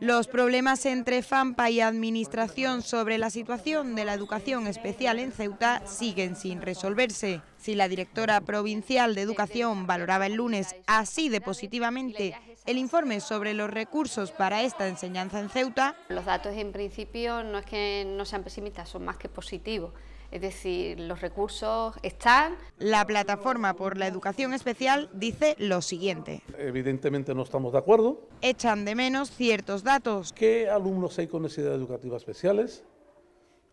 Los problemas entre FAMPA y Administración sobre la situación de la educación especial en Ceuta siguen sin resolverse. Si la directora provincial de Educación valoraba el lunes así de positivamente el informe sobre los recursos para esta enseñanza en Ceuta... Los datos en principio no es que no sean pesimistas, son más que positivos es decir, los recursos están. La plataforma por la educación especial dice lo siguiente. Evidentemente no estamos de acuerdo. Echan de menos ciertos datos. ¿Qué alumnos hay con necesidades educativas especiales?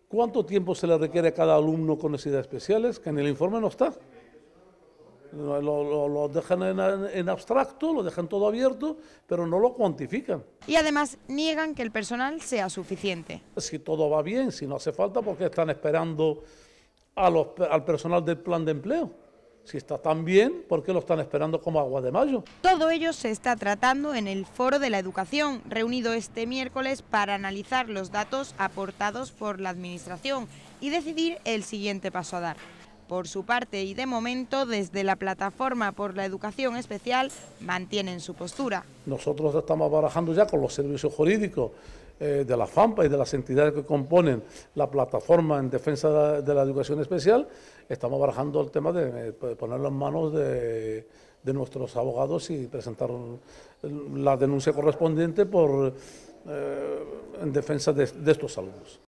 ¿Cuánto tiempo se le requiere a cada alumno con necesidades especiales? Que en el informe no está. Lo, dejan en, abstracto, lo dejan todo abierto, pero no lo cuantifican. Y además niegan que el personal sea suficiente. Si todo va bien, si no hace falta, ¿por qué están esperando al personal del plan de empleo? Si está tan bien, ¿por qué lo están esperando como agua de mayo? Todo ello se está tratando en el Foro de la Educación, reunido este miércoles para analizar los datos aportados por la Administración y decidir el siguiente paso a dar. Por su parte y de momento, desde la Plataforma por la Educación Especial mantienen su postura. Nosotros estamos barajando ya con los servicios jurídicos eh, de la FAMPA y de las entidades que componen la Plataforma en Defensa de la, Educación Especial, estamos barajando el tema de, eh, poner ponerlo en manos de nuestros abogados y presentar la denuncia correspondiente por, eh, en defensa de estos alumnos.